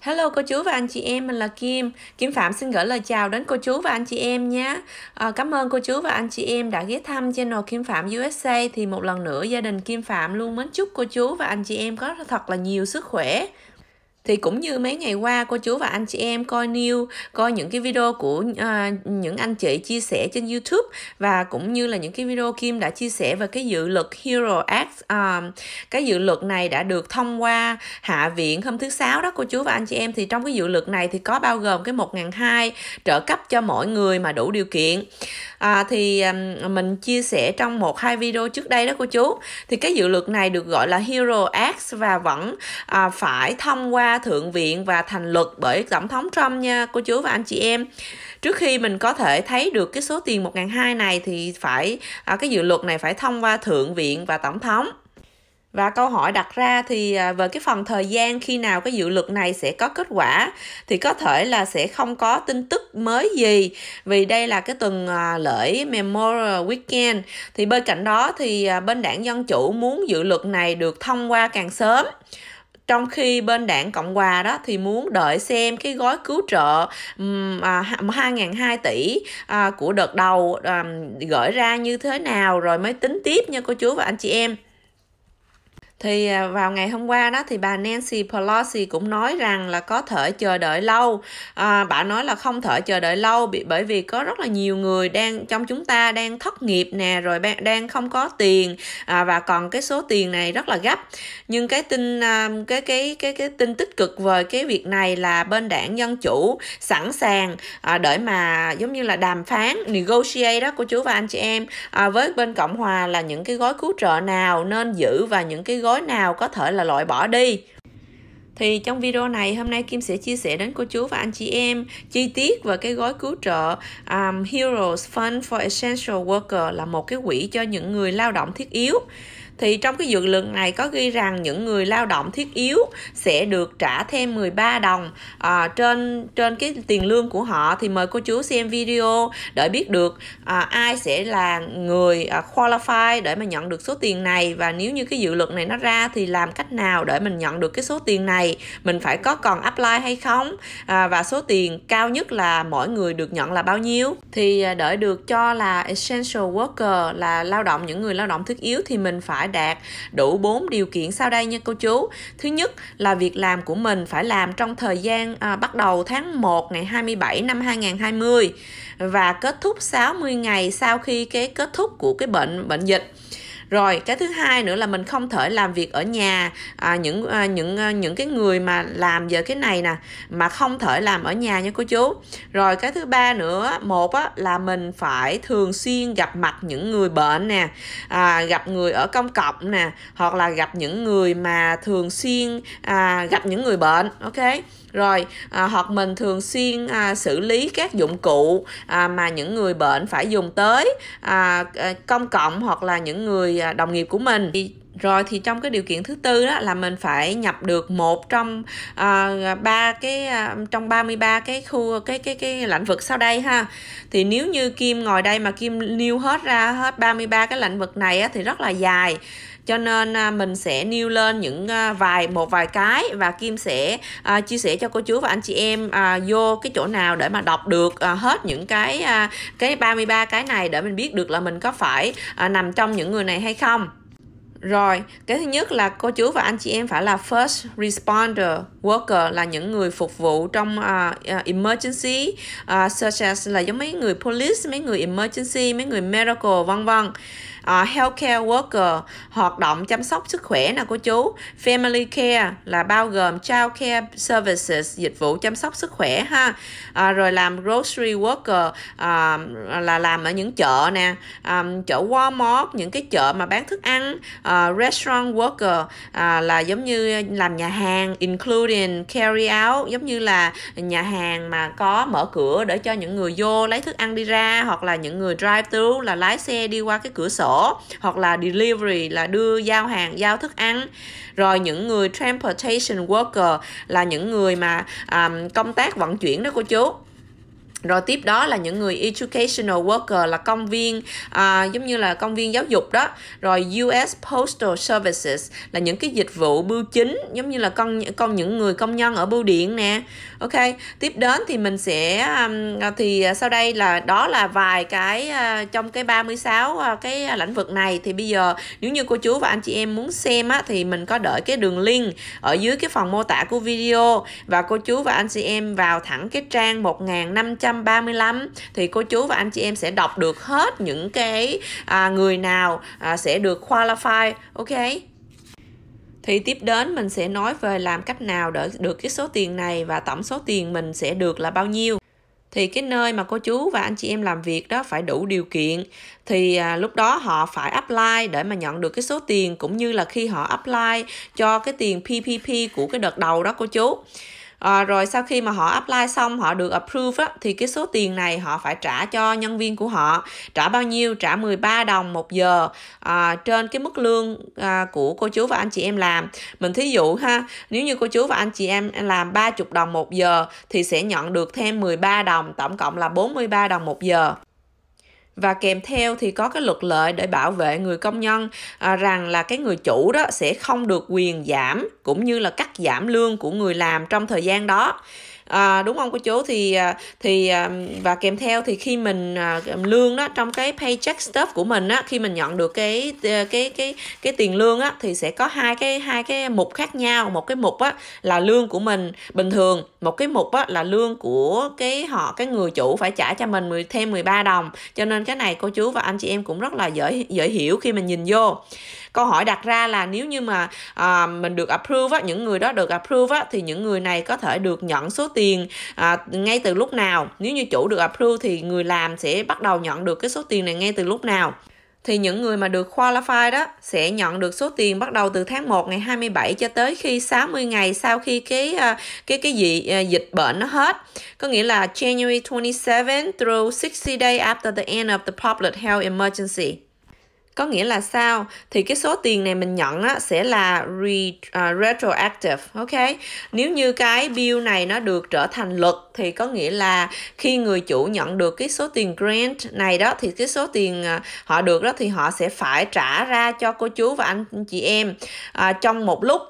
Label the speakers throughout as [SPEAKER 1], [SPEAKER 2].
[SPEAKER 1] Hello cô chú và anh chị em, mình là Kim. Kim Phạm xin gửi lời chào đến cô chú và anh chị em nhé. À, cảm ơn cô chú và anh chị em đã ghé thăm channel Kim Phạm USA. Thì một lần nữa gia đình Kim Phạm luôn mến chúc cô chú và anh chị em có thật là nhiều sức khỏe, thì cũng như mấy ngày qua cô chú và anh chị em coi new coi những cái video của uh, những anh chị chia sẻ trên youtube và cũng như là những cái video kim đã chia sẻ về cái dự luật hero act uh, cái dự luật này đã được thông qua hạ viện hôm thứ sáu đó cô chú và anh chị em thì trong cái dự luật này thì có bao gồm cái một ngàn hai trợ cấp cho mọi người mà đủ điều kiện à, thì um, mình chia sẻ trong một hai video trước đây đó cô chú thì cái dự luật này được gọi là hero act và vẫn à, phải thông qua thượng viện và thành luật bởi tổng thống Trump nha cô chú và anh chị em trước khi mình có thể thấy được cái số tiền 1.200 này thì phải à, cái dự luật này phải thông qua thượng viện và tổng thống và câu hỏi đặt ra thì à, về cái phần thời gian khi nào cái dự luật này sẽ có kết quả thì có thể là sẽ không có tin tức mới gì vì đây là cái tuần à, lễ Memorial Weekend thì bên cạnh đó thì à, bên đảng Dân Chủ muốn dự luật này được thông qua càng sớm trong khi bên đảng cộng hòa đó thì muốn đợi xem cái gói cứu trợ um, à, 2 tỷ à, của đợt đầu à, gửi ra như thế nào rồi mới tính tiếp nha cô chú và anh chị em thì à, vào ngày hôm qua đó thì bà Nancy Pelosi cũng nói rằng là có thể chờ đợi lâu à, bà nói là không thể chờ đợi lâu bị bởi vì có rất là nhiều người đang trong chúng ta đang thất nghiệp nè rồi đang không có tiền à, và còn cái số tiền này rất là gấp nhưng cái tin à, cái cái cái cái tin tích cực về cái việc này là bên đảng dân chủ sẵn sàng à, để mà giống như là đàm phán negotiate đó của chú và anh chị em à, với bên cộng hòa là những cái gói cứu trợ nào nên giữ và những cái gói gối nào có thể là loại bỏ đi thì trong video này hôm nay Kim sẽ chia sẻ đến cô chú và anh chị em chi tiết về cái gói cứu trợ um, Heroes Fund for Essential Worker là một cái quỹ cho những người lao động thiết yếu thì trong cái dự luật này có ghi rằng những người lao động thiết yếu sẽ được trả thêm 13 đồng à, trên trên cái tiền lương của họ thì mời cô chú xem video để biết được à, ai sẽ là người à, qualify để mà nhận được số tiền này và nếu như cái dự luật này nó ra thì làm cách nào để mình nhận được cái số tiền này mình phải có còn apply hay không à, và số tiền cao nhất là mỗi người được nhận là bao nhiêu thì à, để được cho là essential worker là lao động những người lao động thiết yếu thì mình phải đạt đủ 4 điều kiện sau đây nha cô chú. Thứ nhất là việc làm của mình phải làm trong thời gian à, bắt đầu tháng 1 ngày 27 năm 2020 và kết thúc 60 ngày sau khi cái kết thúc của cái bệnh bệnh dịch rồi cái thứ hai nữa là mình không thể làm việc ở nhà à, những à, những à, những cái người mà làm giờ cái này nè mà không thể làm ở nhà nha cô chú rồi cái thứ ba nữa một á, là mình phải thường xuyên gặp mặt những người bệnh nè à, gặp người ở công cộng nè hoặc là gặp những người mà thường xuyên à, gặp những người bệnh ok rồi à, hoặc mình thường xuyên à, xử lý các dụng cụ à, mà những người bệnh phải dùng tới à, à công cộng hoặc là những người À, đồng nghiệp của mình thì rồi thì trong cái điều kiện thứ tư đó là mình phải nhập được một trong à, ba uh, cái uh, trong 33 cái khu cái cái cái lĩnh vực sau đây ha thì nếu như kim ngồi đây mà kim nêu hết ra hết 33 cái lĩnh vực này á, thì rất là dài cho nên à, mình sẽ nêu lên những à, vài một vài cái và Kim sẽ à, chia sẻ cho cô chú và anh chị em vô cái chỗ nào để mà đọc được hết những cái cái 33 cái này để mình biết được là mình có phải nằm trong những người này hay không. Rồi, cái thứ nhất là cô chú và anh chị em phải là first responder worker là những người phục vụ trong uh, emergency uh, such as là giống mấy người police, mấy người emergency, mấy người medical vân vân uh, healthcare worker hoạt động chăm sóc sức khỏe nè cô chú family care là bao gồm child care services dịch vụ chăm sóc sức khỏe ha uh, rồi làm grocery worker uh, là làm ở những chợ nè um, chợ Walmart những cái chợ mà bán thức ăn uh, restaurant worker uh, là giống như làm nhà hàng including carry out giống như là nhà hàng mà có mở cửa để cho những người vô lấy thức ăn đi ra hoặc là những người drive thru là lái xe đi qua cái cửa sổ hoặc là delivery là đưa giao hàng giao thức ăn rồi những người transportation worker là những người mà um, công tác vận chuyển đó cô chú rồi tiếp đó là những người educational worker là công viên à, giống như là công viên giáo dục đó rồi US Postal Services là những cái dịch vụ bưu chính giống như là con con những người công nhân ở bưu điện nè ok tiếp đến thì mình sẽ um, à, thì sau đây là đó là vài cái à, trong cái 36 à, cái lĩnh vực này thì bây giờ nếu như cô chú và anh chị em muốn xem á, thì mình có đợi cái đường link ở dưới cái phần mô tả của video và cô chú và anh chị em vào thẳng cái trang 1500 135 thì cô chú và anh chị em sẽ đọc được hết những cái à, người nào à, sẽ được qualify ok thì tiếp đến mình sẽ nói về làm cách nào để được cái số tiền này và tổng số tiền mình sẽ được là bao nhiêu thì cái nơi mà cô chú và anh chị em làm việc đó phải đủ điều kiện thì à, lúc đó họ phải apply để mà nhận được cái số tiền cũng như là khi họ apply cho cái tiền PPP của cái đợt đầu đó cô chú à, rồi sau khi mà họ apply xong họ được approve á, thì cái số tiền này họ phải trả cho nhân viên của họ trả bao nhiêu trả 13 đồng một giờ à, trên cái mức lương à, của cô chú và anh chị em làm mình thí dụ ha nếu như cô chú và anh chị em làm 30 đồng một giờ thì sẽ nhận được thêm 13 đồng tổng cộng là 43 đồng một giờ và kèm theo thì có cái luật lệ để bảo vệ người công nhân à, rằng là cái người chủ đó sẽ không được quyền giảm cũng như là cắt giảm lương của người làm trong thời gian đó à, đúng không cô chú thì à, thì à, và kèm theo thì khi mình à, lương đó trong cái paycheck stuff của mình á khi mình nhận được cái ờ, cái cái cái, tiền lương á thì sẽ có hai cái hai cái mục khác nhau một cái mục á là lương của mình bình thường một cái mục á là lương của cái họ cái người chủ phải trả cho mình 10, thêm 13 đồng cho nên cái này cô chú và anh chị em cũng rất là dễ dễ hiểu khi mình nhìn vô câu hỏi đặt ra là nếu như mà à, mình được approve á, những người đó được approve á, thì những người này có thể được nhận số tiền à, ngay từ lúc nào nếu như chủ được approve thì người làm sẽ bắt đầu nhận được cái số tiền này ngay từ lúc nào thì những người mà được qualify đó sẽ nhận được số tiền bắt đầu từ tháng 1 ngày 27 cho tới khi 60 ngày sau khi cái à, cái cái gì à, dịch bệnh nó hết. Có nghĩa là January 27 through 60 day after the end of the public health emergency có nghĩa là sao thì cái số tiền này mình nhận á, sẽ là re, uh, retroactive ok nếu như cái bill này nó được trở thành luật thì có nghĩa là khi người chủ nhận được cái số tiền grant này đó thì cái số tiền uh, họ được đó thì họ sẽ phải trả ra cho cô chú và anh chị em uh, trong một lúc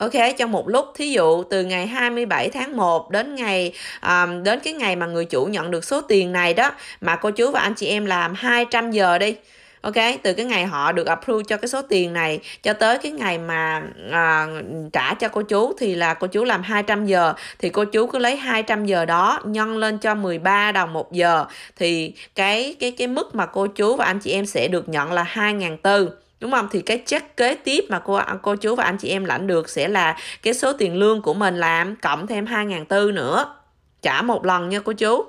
[SPEAKER 1] Ok, trong một lúc, thí dụ từ ngày 27 tháng 1 đến ngày um, đến cái ngày mà người chủ nhận được số tiền này đó mà cô chú và anh chị em làm 200 giờ đi ok từ cái ngày họ được approve cho cái số tiền này cho tới cái ngày mà à, trả cho cô chú thì là cô chú làm 200 giờ thì cô chú cứ lấy 200 giờ đó nhân lên cho 13 đồng một giờ thì cái cái cái mức mà cô chú và anh chị em sẽ được nhận là 2.400 đúng không thì cái chất kế tiếp mà cô cô chú và anh chị em lãnh được sẽ là cái số tiền lương của mình làm cộng thêm 2.400 nữa trả một lần nha cô chú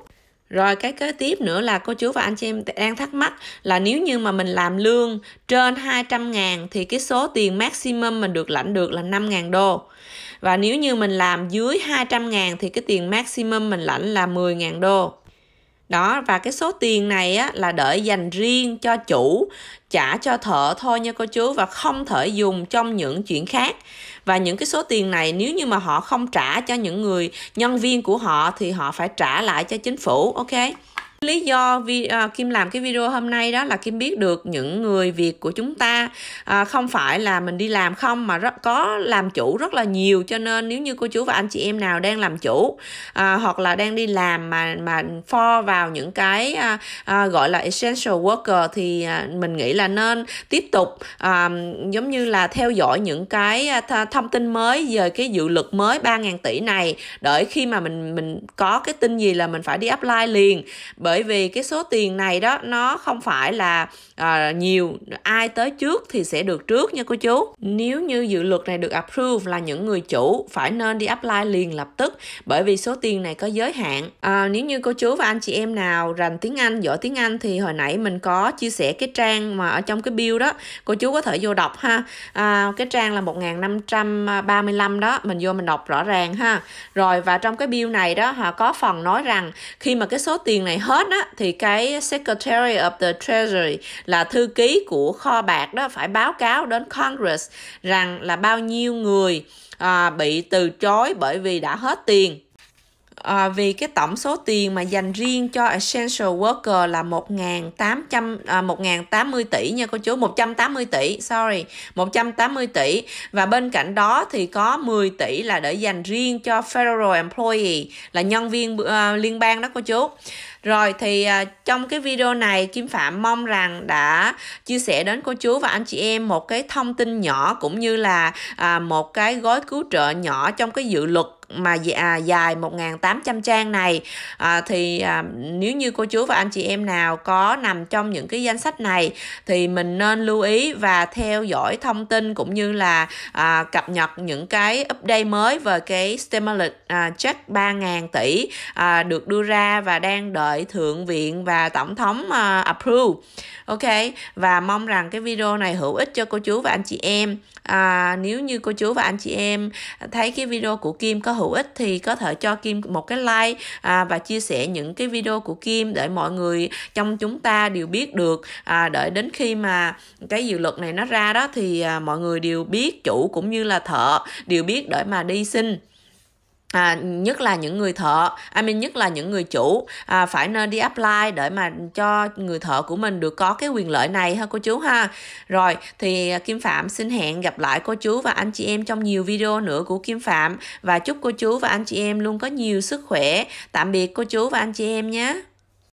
[SPEAKER 1] rồi cái kế tiếp nữa là cô chú và anh chị em đang thắc mắc là nếu như mà mình làm lương trên 200 ngàn thì cái số tiền maximum mình được lãnh được là 5 ngàn đô. Và nếu như mình làm dưới 200 ngàn thì cái tiền maximum mình lãnh là 10 ngàn đô. Đó, và cái số tiền này á, là để dành riêng cho chủ, trả cho thợ thôi nha cô chú và không thể dùng trong những chuyện khác và những cái số tiền này nếu như mà họ không trả cho những người nhân viên của họ thì họ phải trả lại cho chính phủ ok lý do vi, à, kim làm cái video hôm nay đó là kim biết được những người việt của chúng ta à, không phải là mình đi làm không mà rất, có làm chủ rất là nhiều cho nên nếu như cô chú và anh chị em nào đang làm chủ à, hoặc là đang đi làm mà mà for vào những cái à, à, gọi là essential worker thì à, mình nghĩ là nên tiếp tục à, giống như là theo dõi những cái à, th- thông tin mới về cái dự luật mới 3.000 tỷ này đợi khi mà mình mình có cái tin gì là mình phải đi apply liền bởi bởi vì cái số tiền này đó nó không phải là uh, nhiều ai tới trước thì sẽ được trước nha cô chú nếu như dự luật này được approve là những người chủ phải nên đi apply liền lập tức bởi vì số tiền này có giới hạn à, nếu như cô chú và anh chị em nào rành tiếng Anh giỏi tiếng Anh thì hồi nãy mình có chia sẻ cái trang mà ở trong cái bill đó cô chú có thể vô đọc ha à, cái trang là 1535 đó mình vô mình đọc rõ ràng ha rồi và trong cái bill này đó họ có phần nói rằng khi mà cái số tiền này hết Tết á, thì cái Secretary of the Treasury là thư ký của kho bạc đó phải báo cáo đến Congress rằng là bao nhiêu người à, bị từ chối bởi vì đã hết tiền à, vì cái tổng số tiền mà dành riêng cho essential worker là một 1.800 à, tám mươi tỷ nha cô chú một trăm tám mươi tỷ sorry một trăm tám mươi tỷ và bên cạnh đó thì có 10 tỷ là để dành riêng cho federal employee là nhân viên uh, liên bang đó cô chú rồi thì à, trong cái video này Kim Phạm mong rằng đã chia sẻ đến cô chú và anh chị em một cái thông tin nhỏ cũng như là à, một cái gói cứu trợ nhỏ trong cái dự luật mà à, dài 1.800 trang này à, thì à, nếu như cô chú và anh chị em nào có nằm trong những cái danh sách này thì mình nên lưu ý và theo dõi thông tin cũng như là à, cập nhật những cái update mới về cái stimulus à, check 3.000 tỷ à, được đưa ra và đang đợi đợi thượng viện và tổng thống uh, approve ok và mong rằng cái video này hữu ích cho cô chú và anh chị em à, nếu như cô chú và anh chị em thấy cái video của Kim có hữu ích thì có thể cho Kim một cái like à, và chia sẻ những cái video của Kim để mọi người trong chúng ta đều biết được à, đợi đến khi mà cái dự luật này nó ra đó thì à, mọi người đều biết chủ cũng như là thợ đều biết để mà đi xin À, nhất là những người thợ I mean nhất là những người chủ à, phải nên đi apply để mà cho người thợ của mình được có cái quyền lợi này ha cô chú ha rồi thì Kim Phạm xin hẹn gặp lại cô chú và anh chị em trong nhiều video nữa của Kim Phạm và chúc cô chú và anh chị em luôn có nhiều sức khỏe tạm biệt cô chú và anh chị em nhé